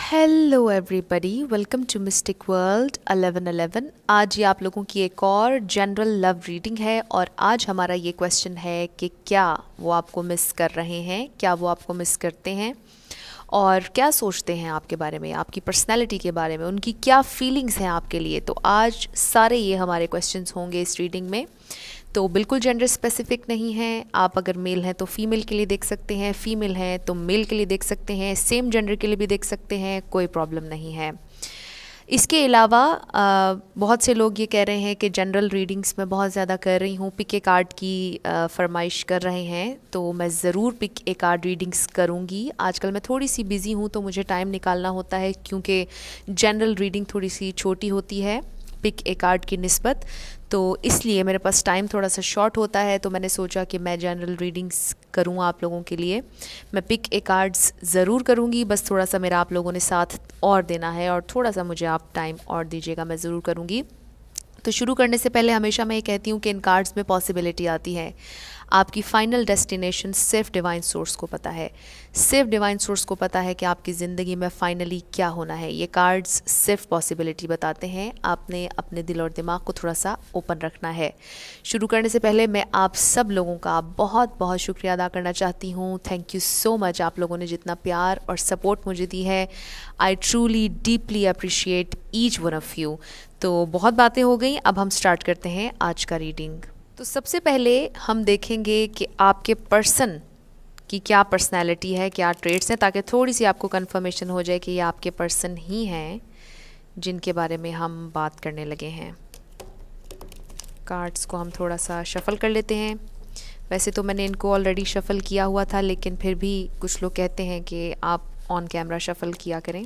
Hello everybody welcome to Mystic World 1111 आज ये आप लोगों की एक और जनरल लव रीडिंग है और आज हमारा ये क्वेश्चन है कि क्या वो आपको मिस कर रहे हैं क्या वो आपको मिस करते हैं और क्या सोचते हैं आपके बारे में आपकी पर्सनैलिटी के बारे में उनकी क्या फीलिंग्स हैं आपके लिए तो आज सारे ये हमारे क्वेश्चन होंगे इस रीडिंग में तो बिल्कुल जेंडर स्पेसिफिक नहीं है आप अगर मेल हैं तो फीमेल के लिए देख सकते हैं फीमेल हैं तो मेल के लिए देख सकते हैं सेम जेंडर के लिए भी देख सकते हैं कोई प्रॉब्लम नहीं है इसके अलावा बहुत से लोग ये कह रहे हैं कि जनरल रीडिंग्स में बहुत ज़्यादा कर रही हूँ पिक ए कार्ड की फरमाइश कर रहे हैं तो मैं ज़रूर पिक ए कार्ड रीडिंग्स करूँगी आजकल मैं थोड़ी सी बिज़ी हूँ तो मुझे टाइम निकालना होता है क्योंकि जनरल रीडिंग थोड़ी सी छोटी होती है पिक ए कार्ड की नस्बत तो इसलिए मेरे पास टाइम थोड़ा सा शॉर्ट होता है तो मैंने सोचा कि मैं जनरल रीडिंग्स करूँ आप लोगों के लिए मैं पिक ए कार्ड्स ज़रूर करूँगी बस थोड़ा सा मेरा आप लोगों ने साथ और देना है और थोड़ा सा मुझे आप टाइम और दीजिएगा मैं ज़रूर करूँगी तो शुरू करने से पहले हमेशा मैं ये कहती हूँ कि इन कार्ड्स में पॉसिबिलिटी आती है आपकी फाइनल डेस्टिनेशन सिर्फ डिवाइन सोर्स को पता है सिर्फ डिवाइन सोर्स को पता है कि आपकी ज़िंदगी में फाइनली क्या होना है ये कार्ड्स सिर्फ पॉसिबिलिटी बताते हैं आपने अपने दिल और दिमाग को थोड़ा सा ओपन रखना है शुरू करने से पहले मैं आप सब लोगों का बहुत बहुत शुक्रिया अदा करना चाहती हूँ थैंक यू सो मच आप लोगों ने जितना प्यार और सपोर्ट मुझे दी है I truly deeply appreciate each one of you तो बहुत बातें हो गई अब हम स्टार्ट करते हैं आज का रीडिंग तो सबसे पहले हम देखेंगे कि आपके पर्सन कि क्या पर्सनैलिटी है क्या ट्रेड्स हैं ताकि थोड़ी सी आपको कन्फर्मेशन हो जाए कि ये आपके पर्सन ही हैं जिनके बारे में हम बात करने लगे हैं कार्ड्स को हम थोड़ा सा शफ़ल कर लेते हैं वैसे तो मैंने इनको ऑलरेडी शफ़ल किया हुआ था लेकिन फिर भी कुछ लोग कहते हैं कि आप ऑन कैमरा शफ़ल किया करें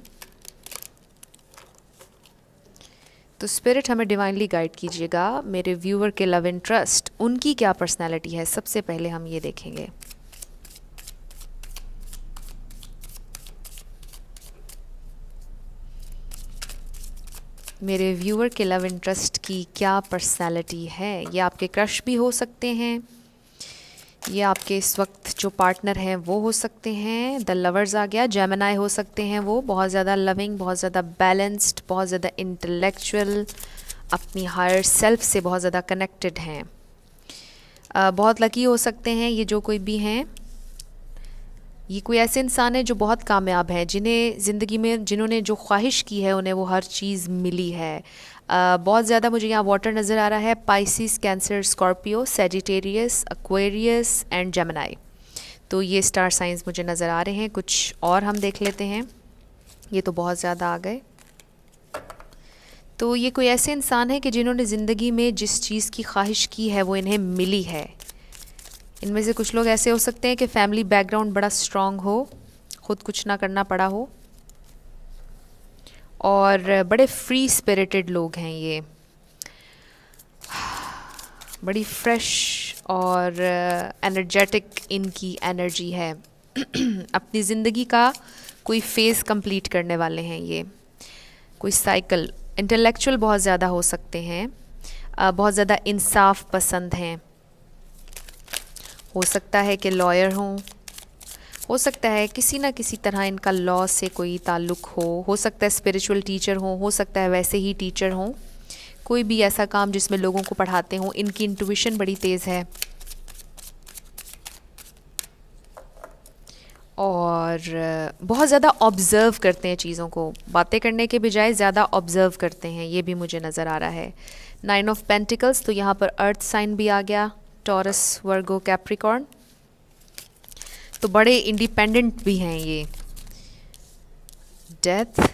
तो स्पिरिट हमें डिवाइनली गाइड कीजिएगा मेरे व्यूअर के लव इंटरेस्ट उनकी क्या पर्सनैलिटी है सबसे पहले हम ये देखेंगे मेरे व्यूअर के लव इंटरेस्ट की क्या पर्सनैलिटी है ये आपके क्रश भी हो सकते हैं ये आपके इस वक्त जो पार्टनर हैं वो हो सकते हैं द लवर्स आ गया जेमिनाई हो सकते हैं वो बहुत ज़्यादा लविंग बहुत ज़्यादा बैलेंस्ड बहुत ज़्यादा इंटेलेक्चुअल अपनी हायर सेल्फ से बहुत ज़्यादा कनेक्टेड हैं बहुत लकी हो सकते हैं ये जो कोई भी हैं ये कोई ऐसे इंसान हैं जो बहुत कामयाब हैं जिन्हें ज़िंदगी में जिन्होंने जो ख्वाहिश की है उन्हें वो हर चीज़ मिली है आ, बहुत ज़्यादा मुझे यहाँ वाटर नज़र आ रहा है Pisces Cancer Scorpio Sagittarius Aquarius and Gemini तो ये स्टार साइंस मुझे नज़र आ रहे हैं कुछ और हम देख लेते हैं ये तो बहुत ज़्यादा आ गए तो ये कोई ऐसे इंसान है कि जिन्होंने ज़िंदगी में जिस चीज़ की ख्वाहिश की है वो इन्हें मिली है इनमें से कुछ लोग ऐसे हो सकते हैं कि फैमिली बैकग्राउंड बड़ा स्ट्रॉन्ग हो ख़ुद कुछ ना करना पड़ा हो और बड़े फ्री स्पिरिटेड लोग हैं ये बड़ी फ्रेश और एनर्जेटिक uh, इनकी एनर्जी है अपनी ज़िंदगी का कोई फेज़ कंप्लीट करने वाले हैं ये कोई साइकिल इंटेलेक्चुअल बहुत ज़्यादा हो सकते हैं बहुत ज़्यादा इंसाफ पसंद हैं हो सकता है कि लॉयर हों हो सकता है किसी ना किसी तरह इनका लॉ से कोई ताल्लुक़ हो हो सकता है स्पिरिचुअल टीचर हों हो सकता है वैसे ही टीचर हों कोई भी ऐसा काम जिसमें लोगों को पढ़ाते हों इनकी इंट्यूशन बड़ी तेज़ है और बहुत ज़्यादा ऑब्ज़र्व करते हैं चीज़ों को बातें करने के बजाय ज़्यादा ऑब्ज़र्व करते हैं ये भी मुझे नज़र आ रहा है नाइन ऑफ पेंटिकल्स तो यहाँ पर अर्थ साइन भी आ गया टॉरस वर्गो कैप्रिकॉर्न तो बड़े इंडिपेंडेंट भी हैं ये डेथ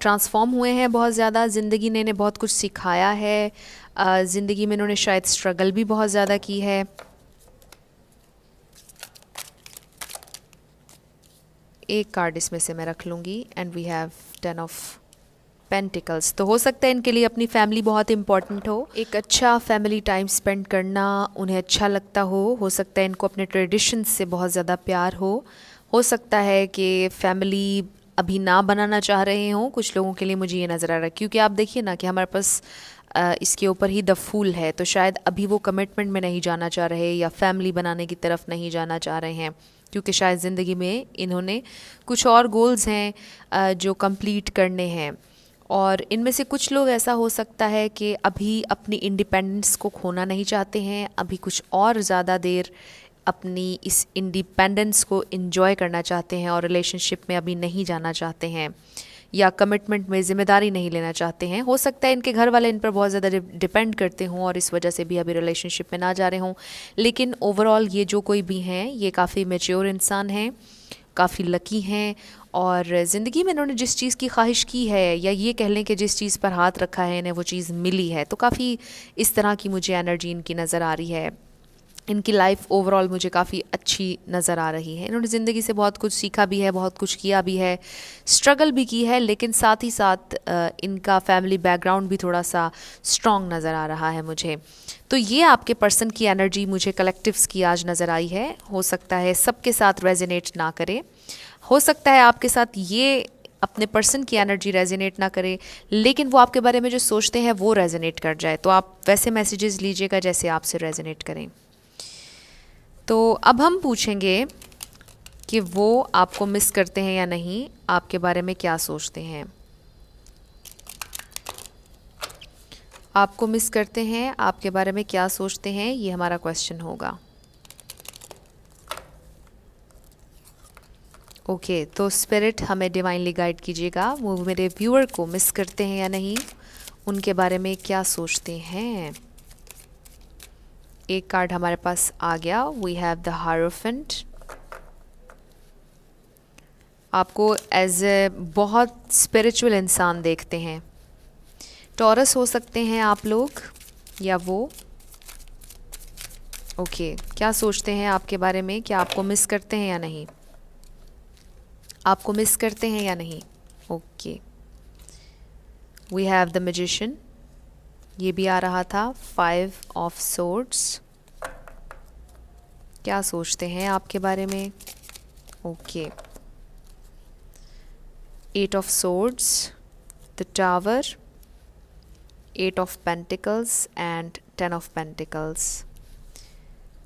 ट्रांसफॉर्म हुए हैं बहुत ज़्यादा ज़िंदगी ने इन्हें बहुत कुछ सिखाया है ज़िंदगी में इन्होंने शायद स्ट्रगल भी बहुत ज़्यादा की है एक कार्ड इसमें से मैं रख लूँगी and we have ten of pentacles तो हो सकता है इनके लिए अपनी फैमिली बहुत इंपॉर्टेंट हो एक अच्छा फैमिली टाइम स्पेंड करना उन्हें अच्छा लगता हो हो सकता है इनको अपने ट्रेडिशंस से बहुत ज़्यादा प्यार हो हो सकता है कि फैमिली अभी ना बनाना चाह रहे हों कुछ लोगों के लिए मुझे ये नज़र आ रहा है क्योंकि आप देखिए ना कि हमारे पास इसके ऊपर ही द फूल है तो शायद अभी वो कमिटमेंट में नहीं जाना चाह रहे या फैमिली बनाने की तरफ नहीं जाना चाह रहे हैं क्योंकि शायद ज़िंदगी में इन्होंने कुछ और गोल्स हैं जो कंप्लीट करने हैं और इनमें से कुछ लोग ऐसा हो सकता है कि अभी अपनी इंडिपेंडेंस को खोना नहीं चाहते हैं अभी कुछ और ज़्यादा देर अपनी इस इंडिपेंडेंस को इन्जॉय करना चाहते हैं और रिलेशनशिप में अभी नहीं जाना चाहते हैं या कमिटमेंट में ज़िम्मेदारी नहीं लेना चाहते हैं हो सकता है इनके घर वाले इन पर बहुत ज़्यादा डिपेंड करते हों और इस वजह से भी अभी रिलेशनशिप में ना जा रहे हों लेकिन ओवरऑल ये जो कोई भी हैं ये काफ़ी मेच्योर इंसान हैं काफ़ी लकी हैं और ज़िंदगी में इन्होंने जिस चीज़ की ख्वाहिश की है या ये कह लें कि जिस चीज़ पर हाथ रखा है इन्हें वो चीज़ मिली है तो काफ़ी इस तरह की मुझे एनर्जी इनकी नज़र आ रही है इनकी लाइफ ओवरऑल मुझे काफ़ी अच्छी नज़र आ रही है इन्होंने ज़िंदगी से बहुत कुछ सीखा भी है बहुत कुछ किया भी है स्ट्रगल भी की है लेकिन साथ ही साथ इनका फैमिली बैकग्राउंड भी थोड़ा सा स्ट्रॉन्ग नज़र आ रहा है मुझे तो ये आपके पर्सन की एनर्जी मुझे कलेक्टिव्स की आज नज़र आई है हो सकता है सबके साथ रेजिनेट ना करें हो सकता है आपके साथ ये अपने पर्सन की एनर्जी रेजिनेट ना करे लेकिन वो आपके बारे में जो सोचते हैं वो रेजिनेट कर जाए तो आप वैसे मैसेजेस लीजिएगा जैसे आपसे रेजिनेट करें तो अब हम पूछेंगे कि वो आपको मिस करते हैं या नहीं आपके बारे में क्या सोचते हैं आपको मिस करते हैं आपके बारे में क्या सोचते हैं ये हमारा क्वेश्चन होगा ओके okay, तो स्पिरिट हमें डिवाइनली गाइड कीजिएगा वो मेरे व्यूअर को मिस करते हैं या नहीं उनके बारे में क्या सोचते हैं एक कार्ड हमारे पास आ गया वी हैव द हारोफेंट आपको एज ए बहुत स्पिरिचुअल इंसान देखते हैं टॉरस हो सकते हैं आप लोग या वो ओके okay. क्या सोचते हैं आपके बारे में क्या आपको मिस करते हैं या नहीं आपको मिस करते हैं या नहीं okay we have the magician ये भी आ रहा था फाइव ऑफ सोर्ट्स क्या सोचते हैं आपके बारे में okay eight of swords the tower eight of pentacles and ten of pentacles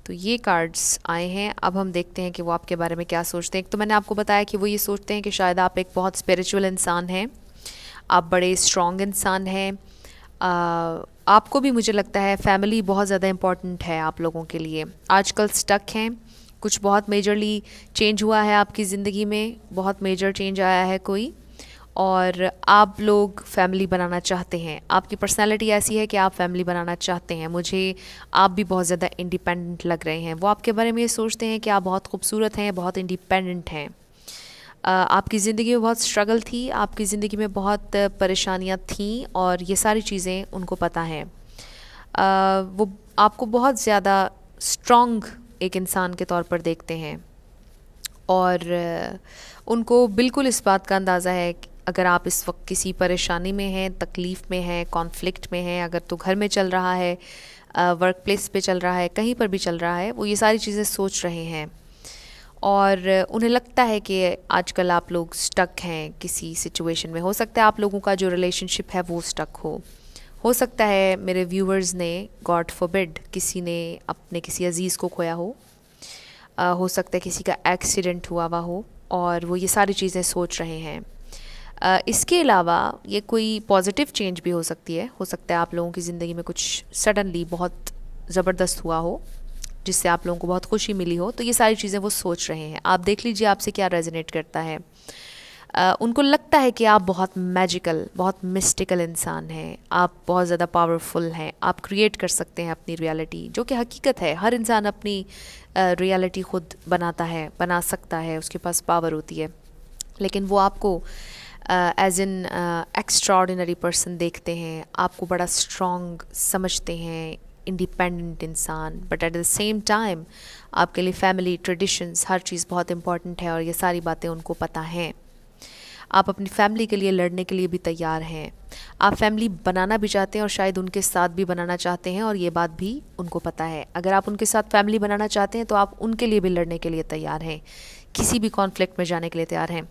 तो ये कार्ड्स आए हैं अब हम देखते हैं कि वो आपके बारे में क्या सोचते हैं एक तो मैंने आपको बताया कि वो ये सोचते हैं कि शायद आप एक बहुत स्पिरिचुअल इंसान हैं आप बड़े स्ट्रॉन्ग इंसान हैं आपको भी मुझे लगता है फैमिली बहुत ज़्यादा इम्पॉर्टेंट है आप लोगों के लिए आजकल स्टक हैं कुछ बहुत मेजरली चेंज हुआ है आपकी ज़िंदगी में बहुत मेजर चेंज आया है कोई और आप लोग फैमिली बनाना चाहते हैं आपकी पर्सनालिटी ऐसी है कि आप फैमिली बनाना चाहते हैं मुझे आप भी बहुत ज़्यादा इंडिपेंडेंट लग रहे हैं वो आपके बारे में ये सोचते हैं कि आप बहुत खूबसूरत हैं बहुत इंडिपेंडेंट हैं आपकी ज़िंदगी में बहुत स्ट्रगल थी आपकी ज़िंदगी में बहुत परेशानियाँ थीं और ये सारी चीज़ें उनको पता हैं वो आपको बहुत ज़्यादा स्ट्रॉन्ग एक इंसान के तौर पर देखते हैं और उनको बिल्कुल इस बात का अंदाज़ा है अगर आप इस वक्त किसी परेशानी में हैं तकलीफ़ में हैं कॉन्फ्लिक्ट में हैं अगर तो घर में चल रहा है वर्क प्लेस पर चल रहा है कहीं पर भी चल रहा है वो ये सारी चीज़ें सोच रहे हैं और उन्हें लगता है कि आजकल आप लोग स्टक हैं किसी सिचुएशन में हो सकता है आप लोगों का जो रिलेशनशिप है वो स्टक हो हो सकता है मेरे व्यूअर्स ने गॉड फॉरबिड किसी ने अपने किसी अजीज़ को खोया हो आ, हो सकता है किसी का एक्सीडेंट हुआ हुआ हो और वो ये सारी चीज़ें सोच रहे हैं आ, इसके अलावा ये कोई पॉजिटिव चेंज भी हो सकती है हो सकता है आप लोगों की ज़िंदगी में कुछ सडनली बहुत ज़बरदस्त हुआ हो जिससे आप लोगों को बहुत खुशी मिली हो तो ये सारी चीज़ें वो सोच रहे हैं आप देख लीजिए आपसे क्या रेजोनेट करता है आ, उनको लगता है कि आप बहुत मैजिकल बहुत मिस्टिकल इंसान हैं आप बहुत ज़्यादा पावरफुल हैं आप क्रिएट कर सकते हैं अपनी रियलिटी जो कि हकीकत है हर इंसान अपनी रियलिटी खुद बनाता है बना सकता है उसके पास पावर होती है लेकिन वो आपको एज एन एक्स्ट्रा पर्सन देखते हैं आपको बड़ा स्ट्रॉन्ग समझते हैं इंडिपेंडेंट इंसान but at the same time आपके लिए फैमिली ट्रेडिशंस हर चीज़ बहुत इम्पॉर्टेंट है और ये सारी बातें उनको पता हैं आप अपनी फैमिली के लिए लड़ने के लिए भी तैयार हैं आप फैमिली बनाना भी चाहते हैं और शायद उनके साथ भी बनाना चाहते हैं और ये बात भी उनको पता है अगर आप उनके साथ फैमिली बनाना चाहते हैं तो आप उनके लिए भी लड़ने के लिए तैयार हैं किसी भी कॉन्फ्लिक्ट में जाने के लिए तैयार हैं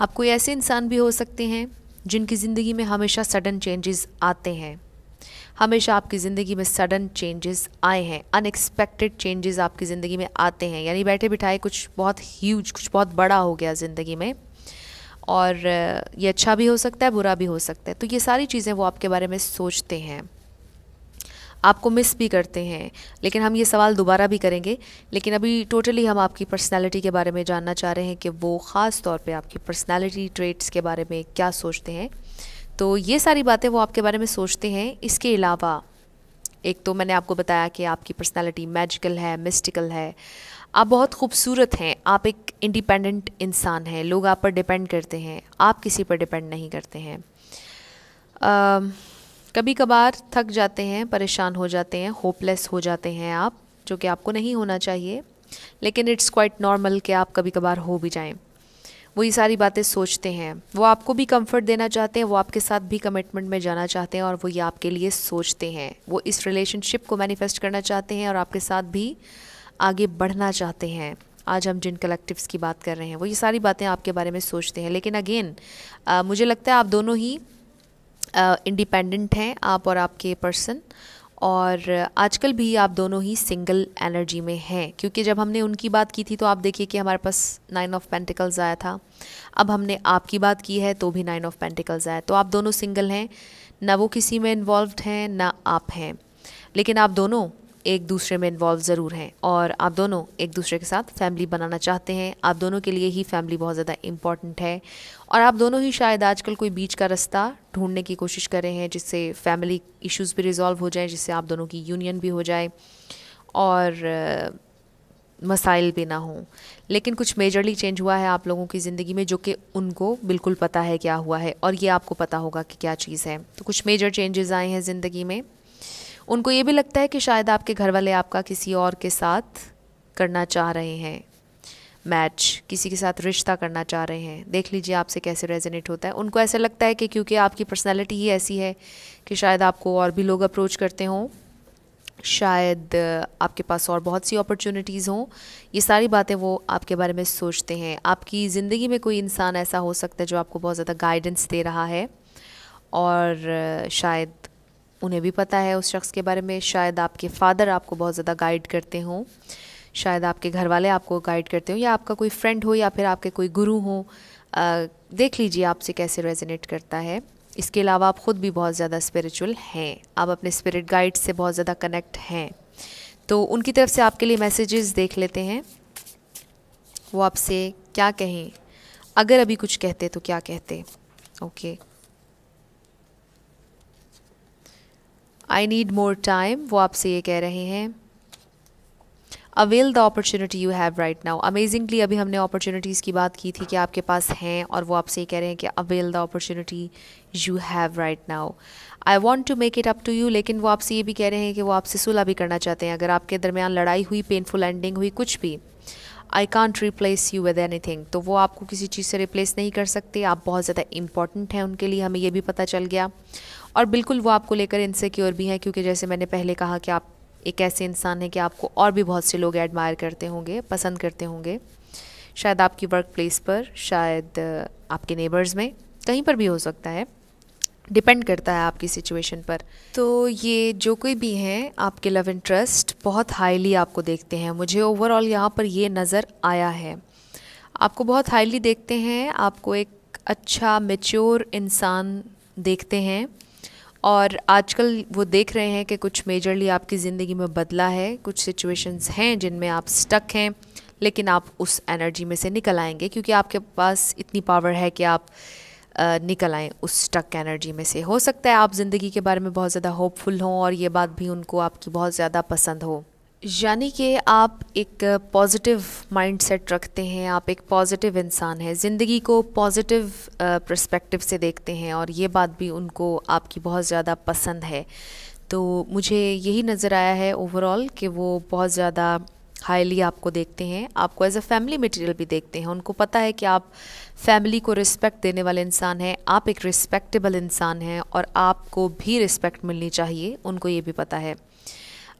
आप कोई ऐसे इंसान भी हो सकते हैं जिनकी ज़िंदगी में हमेशा सडन चेंजेस आते हैं हमेशा आपकी ज़िंदगी में सडन चेंजेस आए हैं अनएक्सपेक्टेड चेंजेस आपकी ज़िंदगी में आते हैं यानी बैठे बिठाए कुछ बहुत ह्यूज कुछ बहुत बड़ा हो गया ज़िंदगी में और ये अच्छा भी हो सकता है बुरा भी हो सकता है तो ये सारी चीज़ें वो आपके बारे में सोचते हैं आपको मिस भी करते हैं लेकिन हम ये सवाल दोबारा भी करेंगे लेकिन अभी टोटली हम आपकी पर्सनालिटी के बारे में जानना चाह रहे हैं कि वो ख़ास तौर पे आपकी पर्सनालिटी ट्रेट्स के बारे में क्या सोचते हैं तो ये सारी बातें वो आपके बारे में सोचते हैं इसके अलावा एक तो मैंने आपको बताया कि आपकी पर्सनालिटी मैजिकल है मिस्टिकल है आप बहुत खूबसूरत हैं आप एक इंडिपेंडेंट इंसान हैं लोग आप पर डिपेंड करते हैं आप किसी पर डिपेंड नहीं करते हैं आ, कभी कभार थक जाते हैं परेशान हो जाते हैं होपलेस हो जाते हैं आप जो कि आपको नहीं होना चाहिए लेकिन इट्स क्वाइट नॉर्मल कि आप कभी कभार हो भी जाएं वो ये सारी बातें सोचते हैं वो आपको भी कंफर्ट देना चाहते हैं वो आपके साथ भी कमिटमेंट में जाना चाहते हैं और वो ये आपके लिए सोचते हैं वो इस रिलेशनशिप को मैनिफेस्ट करना चाहते हैं और आपके साथ भी आगे बढ़ना चाहते हैं आज हम जिन कलेक्टिव्स की बात कर रहे हैं वो ये सारी बातें आपके बारे में सोचते हैं लेकिन अगेन मुझे लगता है आप दोनों ही इंडिपेंडेंट हैं आप और आपके पर्सन और आजकल भी आप दोनों ही सिंगल एनर्जी में हैं क्योंकि जब हमने उनकी बात की थी तो आप देखिए कि हमारे पास नाइन ऑफ पेंटिकल्स आया था अब हमने आपकी बात की है तो भी नाइन ऑफ पेंटिकल्स आया तो आप दोनों सिंगल हैं ना वो किसी में इन्वॉल्व हैं ना आप हैं लेकिन आप दोनों एक दूसरे में इन्वॉल्व ज़रूर हैं और आप दोनों एक दूसरे के साथ फैमिली बनाना चाहते हैं आप दोनों के लिए ही फैमिली बहुत ज़्यादा इम्पॉर्टेंट है और आप दोनों ही शायद आजकल कोई बीच का रास्ता ढूंढने की कोशिश कर रहे हैं जिससे फैमिली इश्यूज़ भी रिजॉल्व हो जाए जिससे आप दोनों की यूनियन भी हो जाए और मसाइल भी ना हों लेकिन कुछ मेजरली चेंज हुआ है आप लोगों की ज़िंदगी में जो कि उनको बिल्कुल पता है क्या हुआ है और ये आपको पता होगा कि क्या चीज़ है तो कुछ मेजर चेंजेस आए हैं ज़िंदगी में उनको ये भी लगता है कि शायद आपके घर वाले आपका किसी और के साथ करना चाह रहे हैं मैच किसी के साथ रिश्ता करना चाह रहे हैं देख लीजिए आपसे कैसे रेजोनेट होता है उनको ऐसा लगता है कि क्योंकि आपकी पर्सनैलिटी ही ऐसी है कि शायद आपको और भी लोग अप्रोच करते हों शायद आपके पास और बहुत सी अपॉर्चुनिटीज़ हों ये सारी बातें वो आपके बारे में सोचते हैं आपकी ज़िंदगी में कोई इंसान ऐसा हो सकता है जो आपको बहुत ज़्यादा गाइडेंस दे रहा है और शायद उन्हें भी पता है उस शख्स के बारे में शायद आपके फ़ादर आपको बहुत ज़्यादा गाइड करते हों शायद आपके घर वाले आपको गाइड करते हों या आपका कोई फ्रेंड हो या फिर आपके कोई गुरु हो आ, देख लीजिए आपसे कैसे रेजोनेट करता है इसके अलावा आप ख़ुद भी बहुत ज़्यादा स्पिरिचुअल हैं आप अपने स्पिरिट गाइड से बहुत ज़्यादा कनेक्ट हैं तो उनकी तरफ से आपके लिए मैसेजेस देख लेते हैं वो आपसे क्या कहें अगर अभी कुछ कहते तो क्या कहते okay okay. I need more time वो आपसे ये कह रहे हैं avail the opportunity you have right now amazingly अभी हमने अपॉर्चुनिटीज़ की बात की थी कि आपके पास हैं और वो आपसे ये कह रहे हैं कि avail the opportunity you have right now I want to make it up to you लेकिन वो आपसे ये भी कह रहे हैं कि वो आपसे सुलह भी करना चाहते हैं अगर आपके दरमियान लड़ाई हुई पेनफुल एंडिंग हुई कुछ भी I can't replace you with anything तो वो आपको किसी चीज़ से रिप्लेस नहीं कर सकते आप बहुत ज़्यादा इंपॉर्टेंट हैं उनके लिए हमें यह भी पता चल गया और बिल्कुल वो आपको लेकर इनसिक्योर भी हैं क्योंकि जैसे मैंने पहले कहा कि आप एक ऐसे इंसान हैं कि आपको और भी बहुत से लोग एडमायर करते होंगे पसंद करते होंगे शायद आपकी वर्क प्लेस पर शायद आपके नेबर्स में कहीं पर भी हो सकता है डिपेंड करता है आपकी सिचुएशन पर तो ये जो कोई भी हैं आपके लव इंटरेस्ट बहुत हाईली आपको देखते हैं मुझे ओवरऑल यहाँ पर ये नज़र आया है आपको बहुत हाईली देखते हैं आपको एक अच्छा मेच्योर इंसान देखते हैं और आजकल वो देख रहे हैं कि कुछ मेजरली आपकी ज़िंदगी में बदला है कुछ सिचुएशंस हैं जिनमें आप स्टक हैं लेकिन आप उस एनर्जी में से निकल आएंगे क्योंकि आपके पास इतनी पावर है कि आप निकल आएँ उस स्टक एनर्जी में से हो सकता है आप ज़िंदगी के बारे में बहुत ज़्यादा होपफुल हों और ये बात भी उनको आपकी बहुत ज़्यादा पसंद हो यानी कि आप एक पॉजिटिव माइंडसेट रखते हैं आप एक पॉजिटिव इंसान हैं ज़िंदगी को पॉजिटिव प्रस्पेक्टिव से देखते हैं और ये बात भी उनको आपकी बहुत ज़्यादा पसंद है तो मुझे यही नज़र आया है ओवरऑल कि वो बहुत ज़्यादा हाईली आपको देखते हैं आपको एज अ फैमिली मटेरियल भी देखते हैं उनको पता है कि आप फैमिली को रिस्पेक्ट देने वाले इंसान हैं आप एक रिस्पेक्टेबल इंसान हैं और आपको भी रिस्पेक्ट मिलनी चाहिए उनको ये भी पता है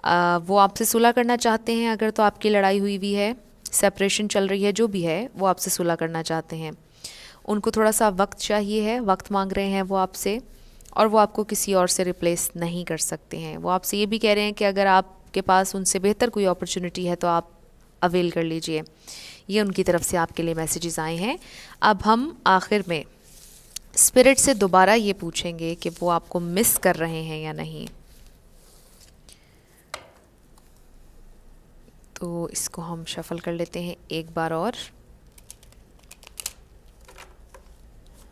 वो आपसे सुलह करना चाहते हैं अगर तो आपकी लड़ाई हुई भी है सेपरेशन चल रही है जो भी है वो आपसे सुलह करना चाहते हैं उनको थोड़ा सा वक्त चाहिए है वक्त मांग रहे हैं वो आपसे और वो आपको किसी और से रिप्लेस नहीं कर सकते हैं वो आपसे ये भी कह रहे हैं कि अगर आपके पास उनसे बेहतर कोई अपॉर्चुनिटी है तो आप अवेल कर लीजिए ये उनकी तरफ से आपके लिए मैसेजेस आए हैं अब हम आखिर में स्पिरिट से दोबारा ये पूछेंगे कि वो आपको मिस कर रहे हैं या नहीं तो इसको हम शफ़ल कर लेते हैं एक बार और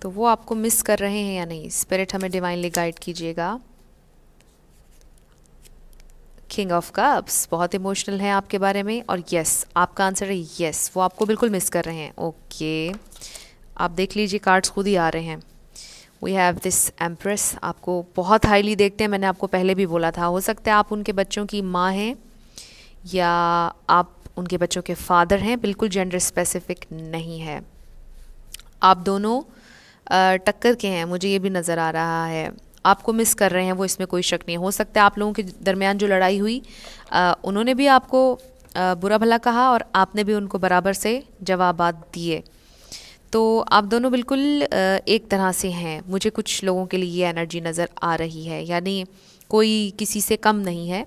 तो वो आपको मिस कर रहे हैं या नहीं स्पिरिट हमें डिवाइनली गाइड कीजिएगा किंग ऑफ कप्स बहुत इमोशनल है आपके बारे में और यस आपका आंसर है यस वो आपको बिल्कुल मिस कर रहे हैं ओके आप देख लीजिए कार्ड्स खुद ही आ रहे हैं वी हैव दिस एम्प्रेस आपको बहुत हाईली देखते हैं मैंने आपको पहले भी बोला था हो सकता है आप उनके बच्चों की माँ हैं या आप उनके बच्चों के फादर हैं बिल्कुल जेंडर स्पेसिफिक नहीं है आप दोनों टक्कर के हैं मुझे ये भी नज़र आ रहा है आपको मिस कर रहे हैं वो इसमें कोई शक नहीं हो सकता है आप लोगों के दरमियान जो लड़ाई हुई उन्होंने भी आपको बुरा भला कहा और आपने भी उनको बराबर से जवाबात दिए तो आप दोनों बिल्कुल एक तरह से हैं मुझे कुछ लोगों के लिए ये एनर्जी नज़र आ रही है यानी कोई किसी से कम नहीं है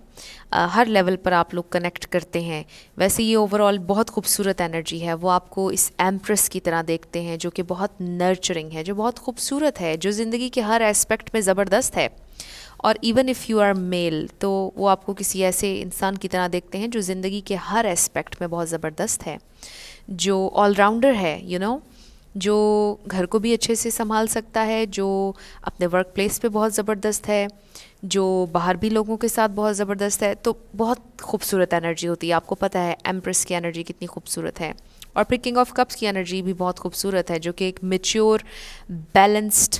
आ, हर लेवल पर आप लोग कनेक्ट करते हैं वैसे ये ओवरऑल बहुत खूबसूरत एनर्जी है वो आपको इस एम्प्रेस की तरह देखते हैं जो कि बहुत नर्चरिंग है जो बहुत खूबसूरत है जो ज़िंदगी के हर एस्पेक्ट में ज़बरदस्त है और even if you are male तो वो आपको किसी ऐसे इंसान की तरह देखते हैं जो ज़िंदगी के हर एस्पेक्ट में बहुत ज़बरदस्त है जो ऑलराउंडर है यू you नो know? जो घर को भी अच्छे से संभाल सकता है जो अपने वर्क प्लेस पर बहुत ज़बरदस्त है जो बाहर भी लोगों के साथ बहुत ज़बरदस्त है तो बहुत खूबसूरत एनर्जी होती है आपको पता है एम्प्रेस की एनर्जी कितनी खूबसूरत है और फिर किंग ऑफ कप्स की एनर्जी भी बहुत खूबसूरत है जो कि एक mature balanced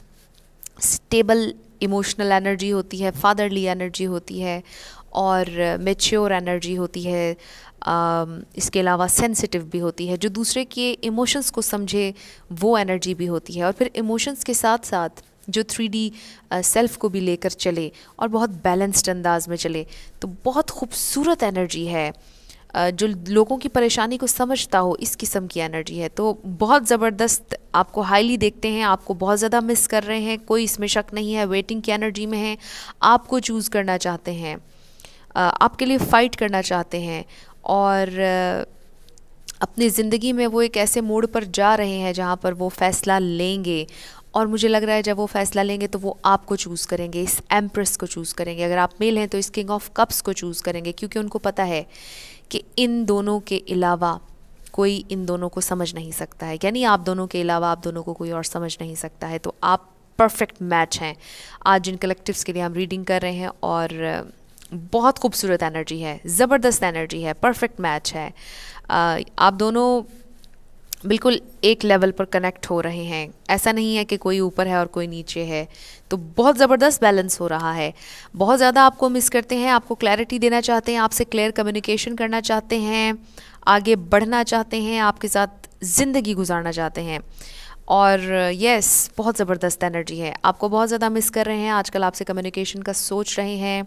stable emotional energy होती है फादरली एनर्जी होती है और मेच्योर एनर्जी होती है इसके अलावा सेंसिटिव भी होती है जो दूसरे के इमोशंस को समझे वो एनर्जी भी होती है और फिर इमोशंस के साथ साथ जो थ्री डी सेल्फ को भी लेकर चले और बहुत बैलेंस्ड अंदाज में चले तो बहुत खूबसूरत एनर्जी है uh, जो लोगों की परेशानी को समझता हो इस किस्म की एनर्जी है तो बहुत ज़बरदस्त आपको हाईली देखते हैं आपको बहुत ज़्यादा मिस कर रहे हैं कोई इसमें शक नहीं है वेटिंग की एनर्जी में है आपको चूज़ करना चाहते हैं uh, आपके लिए फ़ाइट करना चाहते हैं और uh, अपनी ज़िंदगी में वो एक ऐसे मोड़ पर जा रहे हैं जहाँ पर वो फ़ैसला लेंगे और मुझे लग रहा है जब वो फैसला लेंगे तो वो आपको चूज़ करेंगे इस एम्प्रेस को चूज़ करेंगे अगर आप मेल हैं तो इस किंग ऑफ कप्स को चूज़ करेंगे क्योंकि उनको पता है कि इन दोनों के अलावा कोई इन दोनों को समझ नहीं सकता है यानी आप दोनों के अलावा आप दोनों को कोई और समझ नहीं सकता है तो आप परफेक्ट मैच हैं आज जिन कलेक्टिव्स के लिए हम रीडिंग कर रहे हैं और बहुत खूबसूरत एनर्जी है ज़बरदस्त एनर्जी है परफेक्ट मैच है आप दोनों बिल्कुल एक लेवल पर कनेक्ट हो रहे हैं ऐसा नहीं है कि कोई ऊपर है और कोई नीचे है तो बहुत ज़बरदस्त बैलेंस हो रहा है बहुत ज़्यादा आपको मिस करते हैं आपको क्लैरिटी देना चाहते हैं आपसे क्लियर कम्युनिकेशन करना चाहते हैं आगे बढ़ना चाहते हैं आपके साथ ज़िंदगी गुजारना चाहते हैं और यस बहुत ज़बरदस्त एनर्जी है आपको बहुत ज़्यादा मिस कर रहे हैं आजकल आपसे कम्युनिकेशन का सोच रहे हैं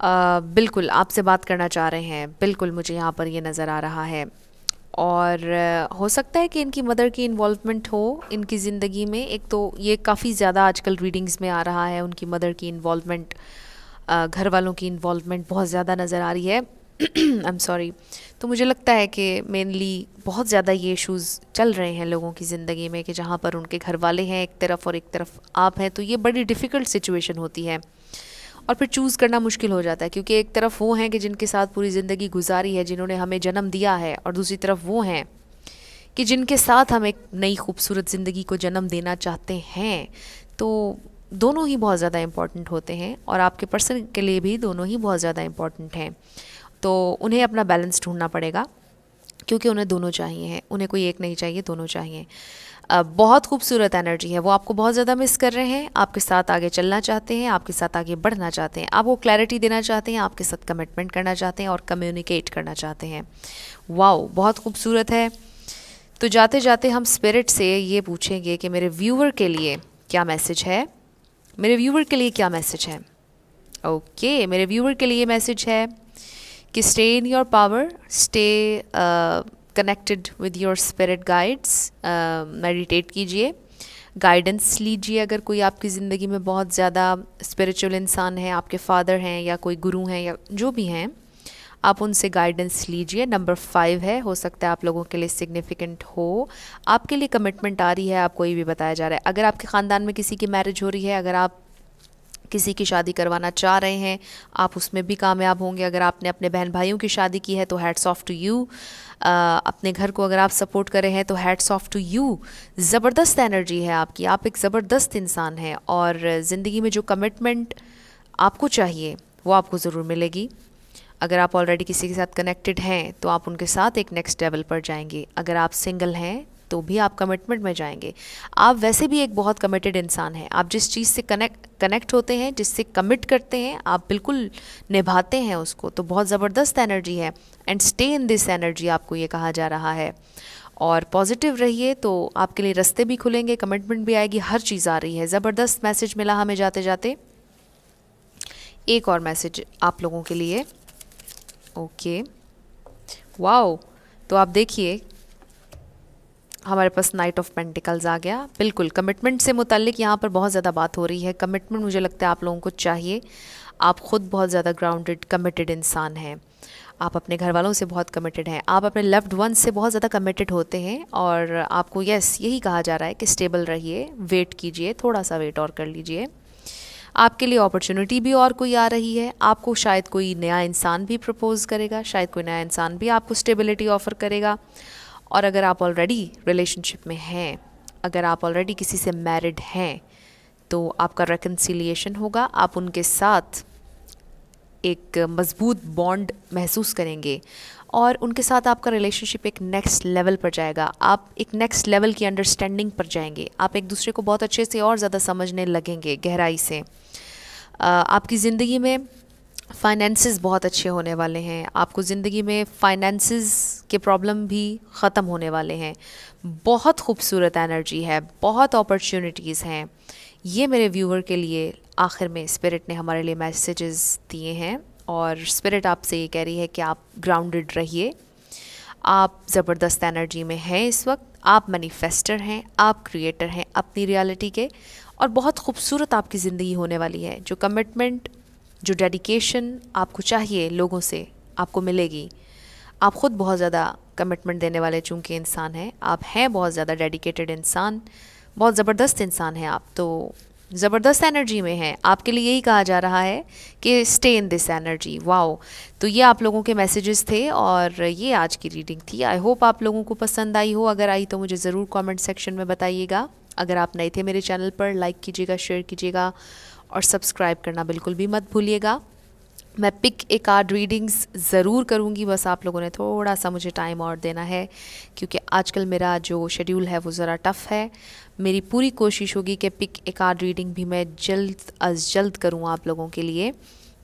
आ, बिल्कुल आपसे बात करना चाह रहे हैं बिल्कुल मुझे यहाँ पर ये नज़र आ रहा है और हो सकता है कि इनकी मदर की इन्वॉल्वमेंट हो इनकी ज़िंदगी में एक तो ये काफ़ी ज़्यादा आजकल रीडिंग्स में आ रहा है उनकी मदर की इन्वॉल्वमेंट घर वालों की इन्वॉल्वमेंट बहुत ज़्यादा नज़र आ रही है आई एम सॉरी तो मुझे लगता है कि मेनली बहुत ज़्यादा ये इशूज़ चल रहे हैं लोगों की ज़िंदगी में कि जहाँ पर उनके घर वाले हैं एक तरफ और एक तरफ आप हैं तो ये बड़ी डिफ़िकल्ट सिचुएशन होती है और फिर चूज़ करना मुश्किल हो जाता है क्योंकि एक तरफ वो हैं कि जिनके साथ पूरी ज़िंदगी गुजारी है जिन्होंने हमें जन्म दिया है और दूसरी तरफ वो हैं कि जिनके साथ हम एक नई खूबसूरत ज़िंदगी को जन्म देना चाहते हैं तो दोनों ही बहुत ज़्यादा इम्पॉर्टेंट होते हैं और आपके पर्सन के लिए भी दोनों ही बहुत ज़्यादा इम्पॉर्टेंट हैं तो उन्हें अपना बैलेंस ढूंढना पड़ेगा क्योंकि उन्हें दोनों चाहिए हैं उन्हें कोई एक नहीं चाहिए दोनों चाहिए बहुत खूबसूरत एनर्जी है वो आपको बहुत ज़्यादा मिस कर रहे हैं आपके साथ आगे चलना चाहते हैं आपके साथ आगे बढ़ना चाहते हैं आपको क्लैरिटी देना चाहते हैं आपके साथ कमिटमेंट करना चाहते हैं और कम्युनिकेट करना चाहते हैं वाओ बहुत खूबसूरत है तो जाते जाते हम स्पिरिट से ये पूछेंगे कि मेरे व्यूअर के लिए क्या मैसेज है मेरे व्यूअर के लिए क्या मैसेज है ओके okay, मेरे व्यूअर के लिए मैसेज है कि stay in your power stay connected with your spirit guides meditate कीजिए गाइडेंस लीजिए अगर कोई आपकी ज़िंदगी में बहुत ज़्यादा स्पिरिचुअल इंसान है आपके फादर हैं या कोई गुरु हैं या जो भी हैं आप उनसे गाइडेंस लीजिए नंबर फाइव है हो सकता है आप लोगों के लिए सिग्निफिकेंट हो आपके लिए कमिटमेंट आ रही है आपको ये भी बताया जा रहा है अगर आपके ख़ानदान में किसी की मैरिज हो रही है अगर आप किसी की शादी करवाना चाह रहे हैं आप उसमें भी कामयाब होंगे अगर आपने अपने बहन भाइयों की शादी की है तो हैट्स ऑफ टू यू अपने घर को अगर आप सपोर्ट कर रहे हैं तो हैट्स ऑफ टू यू ज़बरदस्त एनर्जी है आपकी आप एक ज़बरदस्त इंसान हैं और ज़िंदगी में जो कमिटमेंट आपको चाहिए वो आपको ज़रूर मिलेगी अगर आप ऑलरेडी किसी के साथ कनेक्टेड हैं तो आप उनके साथ एक नेक्स्ट लेवल पर जाएंगे अगर आप सिंगल हैं तो भी आप कमिटमेंट में जाएंगे आप वैसे भी एक बहुत कमिटेड इंसान हैं आप जिस चीज़ से कनेक्ट कनेक्ट होते हैं जिससे कमिट करते हैं आप बिल्कुल निभाते हैं उसको तो बहुत ज़बरदस्त एनर्जी है and stay in this energy आपको ये कहा जा रहा है और पॉजिटिव रहिए तो आपके लिए रस्ते भी खुलेंगे कमिटमेंट भी आएगी हर चीज़ आ रही है ज़बरदस्त मैसेज मिला हमें जाते जाते एक और मैसेज आप लोगों के लिए ओके वाओ तो आप देखिए हमारे पास नाइट ऑफ पेंटिकल्स आ गया बिल्कुल कमिटमेंट से मुतलिक यहाँ पर बहुत ज़्यादा बात हो रही है कमिटमेंट मुझे लगता है आप लोगों को चाहिए आप ख़ुद बहुत ज़्यादा ग्राउंडेड कमिटेड इंसान हैं आप अपने घर वालों से बहुत कमिटेड हैं आप अपने लव्ड वन से बहुत ज़्यादा कमिटेड होते हैं और आपको यस यही कहा जा रहा है कि स्टेबल रहिए वेट कीजिए थोड़ा सा वेट और कर लीजिए आपके लिए अपॉर्चुनिटी भी और कोई आ रही है आपको शायद कोई नया इंसान भी प्रपोज़ करेगा शायद कोई नया इंसान भी आपको स्टेबिलिटी ऑफ़र करेगा और अगर आप ऑलरेडी रिलेशनशिप में हैं अगर आप ऑलरेडी किसी से मैरिड हैं तो आपका रेकन्सिलिएशन होगा आप उनके साथ एक मज़बूत बॉन्ड महसूस करेंगे और उनके साथ आपका रिलेशनशिप एक नेक्स्ट लेवल पर जाएगा आप एक नेक्स्ट लेवल की अंडरस्टैंडिंग पर जाएंगे आप एक दूसरे को बहुत अच्छे से और ज़्यादा समझने लगेंगे गहराई से आपकी ज़िंदगी में फाइनेंसेस बहुत अच्छे होने वाले हैं आपको ज़िंदगी में फाइनेंसेस के प्रॉब्लम भी ख़त्म होने वाले हैं बहुत खूबसूरत एनर्जी है बहुत अपॉर्चुनिटीज़ हैं ये मेरे व्यूअर के लिए आखिर में स्पिरिट ने हमारे लिए मैसेजेस दिए हैं और स्पिरिट आपसे ये कह रही है कि आप ग्राउंडेड रहिए आप ज़बरदस्त एनर्जी में हैं इस वक्त आप मैनिफेस्टर हैं आप क्रिएटर हैं अपनी रियलिटी के और बहुत खूबसूरत आपकी ज़िंदगी होने वाली है जो कमिटमेंट जो डेडिकेशन आपको चाहिए लोगों से आपको मिलेगी आप ख़ुद बहुत ज़्यादा कमिटमेंट देने वाले चूँकि इंसान हैं आप हैं बहुत ज़्यादा डेडिकेटेड इंसान बहुत ज़बरदस्त इंसान हैं आप तो ज़बरदस्त एनर्जी में हैं आपके लिए यही कहा जा रहा है कि stay in this energy wow तो ये आप लोगों के मैसेजेस थे और ये आज की रीडिंग थी आई होप आप लोगों को पसंद आई हो अगर आई तो मुझे ज़रूर कमेंट सेक्शन में बताइएगा अगर आप नए थे मेरे चैनल पर लाइक कीजिएगा शेयर कीजिएगा और सब्सक्राइब करना बिल्कुल भी मत भूलिएगा मैं पिक ए कार्ड रीडिंग्स ज़रूर करूँगी बस आप लोगों ने थोड़ा सा मुझे टाइम और देना है क्योंकि आजकल मेरा जो शेड्यूल है वो ज़रा टफ़ है मेरी पूरी कोशिश होगी कि पिक ए कार्ड रीडिंग भी मैं जल्द अज जल्द करूँ आप लोगों के लिए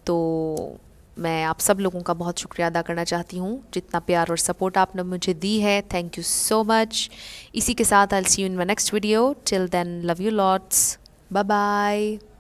तो मैं आप सब लोगों का बहुत शुक्रिया अदा करना चाहती हूँ जितना प्यार और सपोर्ट आपने मुझे दी है थैंक यू सो मच इसी के साथ I see you in my next video till then love you lots bye bye